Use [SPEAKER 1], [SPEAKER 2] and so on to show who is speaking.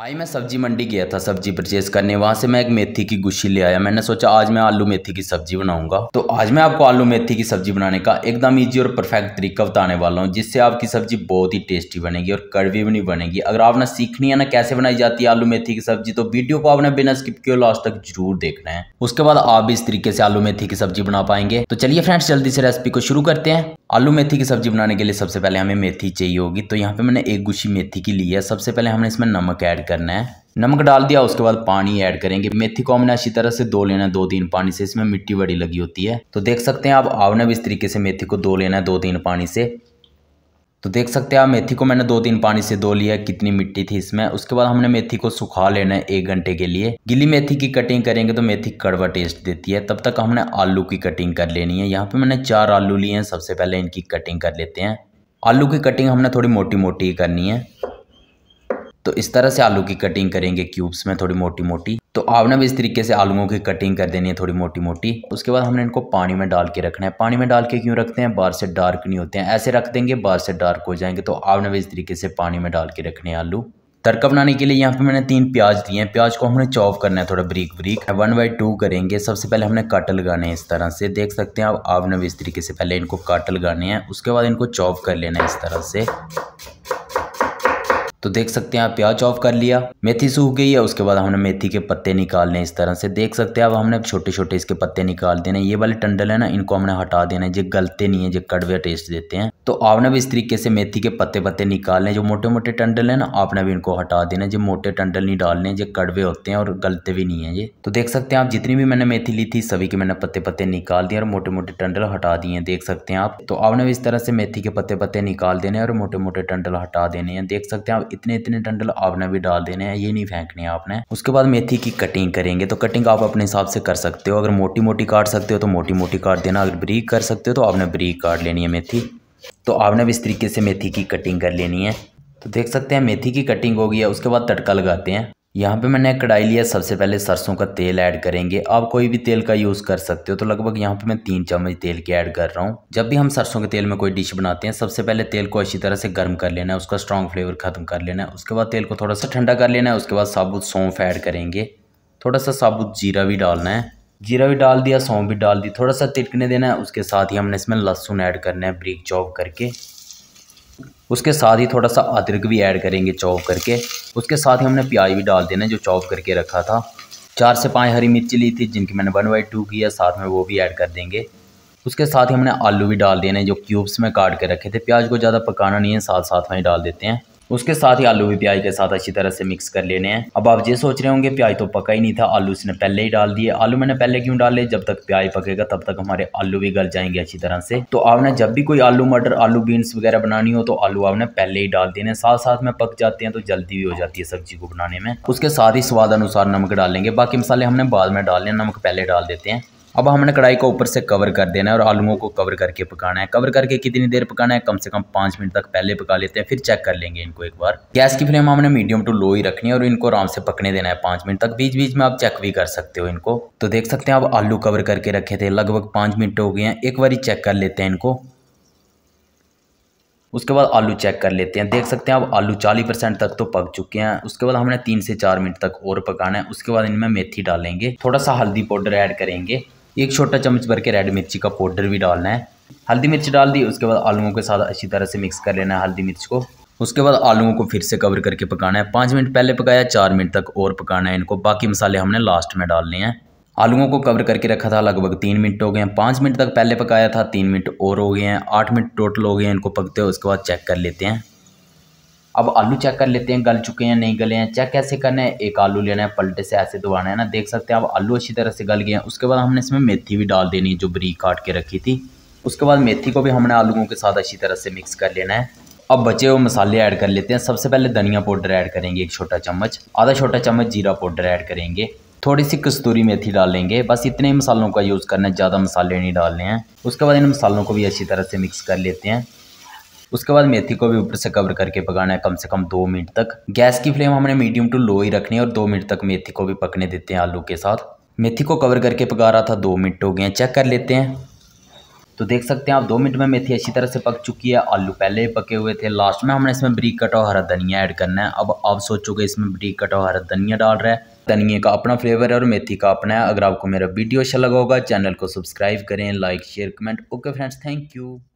[SPEAKER 1] आई मैं सब्जी मंडी गया था सब्जी परचेज करने वहाँ से मैं एक मेथी की गुच्छी ले आया मैंने सोचा आज मैं आलू मेथी की सब्जी बनाऊंगा तो आज मैं आपको आलू मेथी की सब्जी बनाने का एकदम इजी और परफेक्ट तरीका बताने वाला हूँ जिससे आपकी सब्जी बहुत ही टेस्टी बनेगी और कड़वी भी नहीं बनेगी अगर आपने सीखनी है ना कैसे बनाई जाती है आलू मेथी की सब्जी तो वीडियो को आपने बिना स्किप किए लास्ट तक जरूर देखना है उसके बाद आप इस तरीके से आलू मेथी की सब्जी बना पाएंगे तो चलिए फ्रेंड्स जल्दी से रेसिपी को शुरू करते हैं आलू मेथी की सब्ज़ी बनाने के लिए सबसे पहले हमें मेथी चाहिए होगी तो यहाँ पे मैंने एक गुशी मेथी की ली है सबसे पहले हमने इसमें नमक ऐड करना है नमक डाल दिया उसके बाद पानी ऐड करेंगे मेथी को हमने अच्छी तरह से धो लेना है दो तीन पानी से इसमें मिट्टी बड़ी लगी होती है तो देख सकते हैं आप आपने भी इस तरीके से मेथी को धो लेना है दो तीन पानी से तो देख सकते हैं आप मेथी को मैंने दो तीन पानी से धो लिया कितनी मिट्टी थी इसमें उसके बाद हमने मेथी को सुखा लेना है एक घंटे के लिए गिली मेथी की कटिंग करेंगे तो मेथी कड़वा टेस्ट देती है तब तक हमने आलू की कटिंग कर लेनी है यहाँ पे मैंने चार आलू लिए हैं सबसे पहले इनकी कटिंग कर लेते हैं आलू की कटिंग हमने थोड़ी मोटी मोटी करनी है तो इस तरह से आलू की कटिंग करेंगे क्यूब्स में थोड़ी मोटी मोटी तो आपने भी इस तरीके से आलूओं की कटिंग कर देनी है थोड़ी मोटी मोटी उसके बाद हमने इनको पानी में डाल के रखना है पानी में डाल के क्यों रखते हैं बाहर से डार्क नहीं होते हैं ऐसे रख देंगे बाहर से डार्क हो जाएंगे तो आपने भी इस तरीके से पानी में डाल के रखने हैं आलू तड़का बनाने के लिए यहाँ पे मैंने तीन प्याज दिए हैं प्याज को हमने चॉप करना है थोड़ा ब्रीक ब्रीक वन बाई टू करेंगे सबसे पहले हमने काट लगाने हैं इस तरह से देख सकते हैं आप आपने भी इस तरीके से पहले इनको काट लगाने हैं उसके बाद इनको चॉप कर लेना है इस तरह से तो देख सकते हैं प्याज ऑफ कर लिया मेथी सूख गई है उसके बाद हमने मेथी के पत्ते निकालने इस तरह से देख सकते हैं अब हमने छोटे छोटे इसके पत्ते निकाल देने ये वाले टंडल है ना इनको हमने हटा देना है जो गलते नहीं है जो कड़वे टेस्ट देते हैं तो आपने भी इस तरीके से मेथी के पत्ते पत्ते निकालने जो मोटे मोटे टंडल हैं ना आपने भी इनको हटा देना जो मोटे टंडल नहीं डालने जो कड़वे होते हैं और गलते भी नहीं हैं ये तो देख सकते हैं आप जितनी भी मैंने मेथी ली थी सभी के मैंने पत्ते पत्ते निकाल दिए और मोटे मोटे टंडल हटा दिए देख सकते हैं आप तो आपने भी इस तरह से मेथी के पत्ते पत्ते निकाल देने और मोटे मोटे टंडल हटा देने हैं देख सकते हैं आप इतने इतने टंडल आपने भी डाल देने हैं ये नहीं फेंकने आपने उसके बाद मेथी की कटिंग करेंगे तो कटिंग आप अपने हिसाब से कर सकते हो अगर मोटी मोटी काट सकते हो तो मोटी मोटी काट देना अगर ब्रीक कर सकते हो तो आपने ब्रीक काट लेनी है मेथी तो आपने भी इस तरीके से मेथी की कटिंग कर लेनी है तो देख सकते हैं मेथी की कटिंग हो गई है उसके बाद तड़का लगाते हैं यहाँ पे मैंने कढ़ाई लिया सबसे पहले सरसों का तेल ऐड करेंगे आप कोई भी तेल का यूज़ कर सकते हो तो लगभग यहाँ पे मैं तीन चम्मच तेल के ऐड कर रहा हूँ जब भी हम सरसों के तेल में कोई डिश बनाते हैं सबसे पहले तेल को अच्छी तरह से गर्म कर लेना है उसका स्ट्रॉन्ग फ्लेवर ख़त्म कर लेना है उसके बाद तेल को थोड़ा सा ठंडा कर लेना है उसके बाद साबुत सौंफ ऐड करेंगे थोड़ा सा साबुत जीरा भी डालना है जीरा भी डाल दिया सौंफ भी डाल दी थोड़ा सा तिटकने देना है उसके साथ ही हमने इसमें लहसुन ऐड करना है ब्रिक चॉप करके उसके साथ ही थोड़ा सा अदरक भी ऐड करेंगे चॉप करके उसके साथ ही हमने प्याज भी डाल देना है जो चॉप करके रखा था चार से पाँच हरी मिर्ची ली थी जिनकी मैंने वन बाई टू की है साथ में वो भी ऐड कर देंगे उसके साथ ही हमने आलू भी डाल देने जो क्यूब्स में काट के रखे थे प्याज को ज़्यादा पकाना नहीं है साथ साथ में ही डाल देते हैं उसके साथ ही आलू भी प्याज के साथ अच्छी तरह से मिक्स कर लेने हैं अब आप ये सोच रहे होंगे प्याज तो पका ही नहीं था आलू इसने पहले ही डाल दिए आलू मैंने पहले क्यों डाले जब तक प्याज पकेगा तब तक हमारे आलू भी गल जाएंगे अच्छी तरह से तो आपने जब भी कोई आलू मटर आलू बीन्स वगैरह बनानी हो तो आलू आपने पहले ही डाल देने साथ साथ में पक जाते हैं तो जल्दी भी हो जाती है सब्जी को बनाने में उसके साथ ही स्वाद अनुसार नमक डालेंगे बाकी मसाले हमने बाद में डालने नमक पहले डाल देते हैं अब हमने कढ़ाई को ऊपर से कवर कर देना है और आलूओं को कवर करके पकाना है कवर करके कितनी देर पकाना है कम से कम पाँच मिनट तक पहले पका लेते हैं फिर चेक कर लेंगे इनको एक बार गैस की फ्लेम हमने मीडियम टू लो ही रखनी है और इनको आराम से पकने देना है पाँच मिनट तक बीच बीच में आप चेक भी कर सकते हो इनको तो देख सकते हैं आप आलू कवर करके रखे थे लगभग पाँच मिनट हो गए हैं एक बार चेक कर लेते हैं इनको उसके बाद आलू चेक कर लेते हैं देख सकते हैं अब आलू 40 परसेंट तक तो पक चुके हैं उसके बाद हमने तीन से चार मिनट तक और पकाना है उसके बाद इनमें मेथी डालेंगे थोड़ा सा हल्दी पाउडर ऐड करेंगे एक छोटा चम्मच भर के रेड मिर्ची का पाउडर भी डालना है हल्दी मिर्च डाल दी उसके बाद आलूओं के साथ अच्छी तरह से मिक्स कर लेना है हल्दी मिर्च को उसके बाद आलूओं को फिर से कवर करके पकाना है पाँच मिनट पहले पकाया चार मिनट तक और पकाना है इनको बाकी मसाले हमने लास्ट में डालने हैं आलूओं को कवर करके रखा था लगभग तीन मिनट हो गए हैं पाँच मिनट तक पहले पकाया था तीन मिनट और हो गए हैं आठ मिनट टोटल हो गए हैं इनको पकते हुए उसके बाद चेक कर लेते हैं अब आलू चेक कर लेते हैं गल चुके हैं नहीं गले हैं चेक कैसे करना है एक आलू लेना है पलटे से ऐसे दबाना है ना देख सकते हैं आप आलू अच्छी तरह से गल गए हैं उसके बाद हमने इसमें मेथी भी डाल देनी है जो बरीक काट के रखी थी उसके बाद मेथी को भी हमने आलूओं के साथ अच्छी तरह से मिक्स कर लेना है अब बचे हुए मसाले ऐड कर लेते हैं सबसे पहले धनिया पाउडर ऐड करेंगे एक छोटा चम्मच आधा छोटा चम्मच जीरा पाउडर ऐड करेंगे थोड़ी सी कस्तूरी मेथी डालेंगे बस इतने ही मसालों का यूज़ करना है ज़्यादा मसाले नहीं डालने हैं उसके बाद इन मसालों को भी अच्छी तरह से मिक्स कर लेते हैं उसके बाद मेथी को भी ऊपर से कवर करके पकाना है कम से कम दो मिनट तक गैस की फ्लेम हमने मीडियम टू लो ही रखनी है और दो मिनट तक मेथी को भी पकने देते हैं आलू के साथ मेथी को कवर करके पका रहा था दो मिनट हो गए हैं चेक कर लेते हैं तो देख सकते हैं आप दो मिनट में मेथी अच्छी तरह से पक चुकी है आलू पहले ही पके हुए थे लास्ट में हमने इसमें ब्रीक कटा हरा धनिया ऐड करना है अब आप सोचोगे इसमें ब्रीक कटा हरा धनिया डाल रहा है धनिया का अपना फ्लेवर है और मेथी का अपना है अगर आपको मेरा वीडियो अच्छा लगा होगा चैनल को सब्सक्राइब करें like share comment okay friends thank you